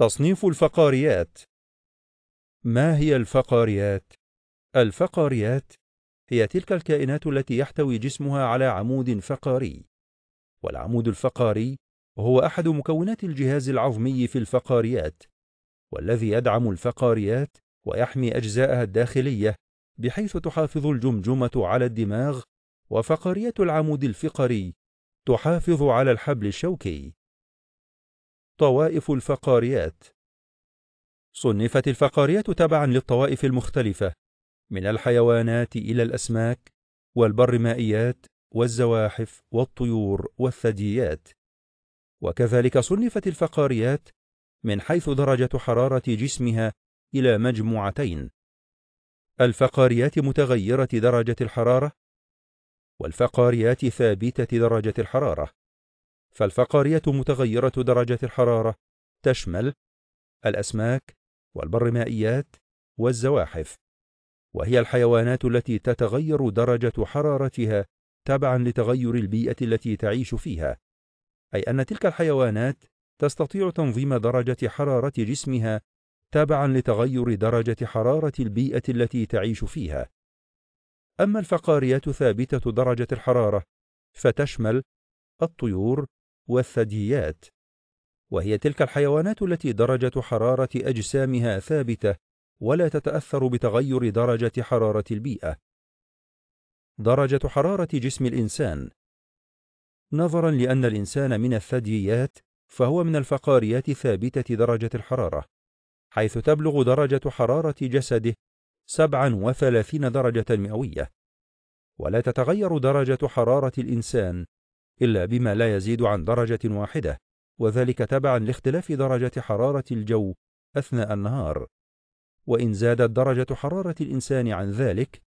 تصنيف الفقاريات ما هي الفقاريات؟ الفقاريات هي تلك الكائنات التي يحتوي جسمها على عمود فقاري والعمود الفقاري هو أحد مكونات الجهاز العظمي في الفقاريات والذي يدعم الفقاريات ويحمي أجزاءها الداخلية بحيث تحافظ الجمجمة على الدماغ وفقاريات العمود الفقري تحافظ على الحبل الشوكي طوائف الفقاريات صنفت الفقاريات تبعا للطوائف المختلفة من الحيوانات إلى الأسماك والبرمائيات والزواحف والطيور والثدييات وكذلك صنفت الفقاريات من حيث درجة حرارة جسمها إلى مجموعتين الفقاريات متغيرة درجة الحرارة والفقاريات ثابتة درجة الحرارة فالفقارية متغيرة درجة الحرارة تشمل الأسماك والبرمائيات والزواحف وهي الحيوانات التي تتغير درجة حرارتها تبعا لتغير البيئة التي تعيش فيها أي أن تلك الحيوانات تستطيع تنظيم درجة حرارة جسمها تبعا لتغير درجة حرارة البيئة التي تعيش فيها أما الفقاريات ثابتة درجة الحرارة فتشمل الطيور والثدييات وهي تلك الحيوانات التي درجة حرارة أجسامها ثابتة ولا تتأثر بتغير درجة حرارة البيئة درجة حرارة جسم الإنسان نظرا لأن الإنسان من الثدييات فهو من الفقاريات ثابتة درجة الحرارة حيث تبلغ درجة حرارة جسده 37 درجة مئوية ولا تتغير درجة حرارة الإنسان إلا بما لا يزيد عن درجة واحدة وذلك تبعا لاختلاف درجة حرارة الجو أثناء النهار وإن زادت درجة حرارة الإنسان عن ذلك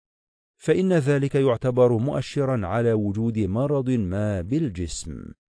فإن ذلك يعتبر مؤشرا على وجود مرض ما بالجسم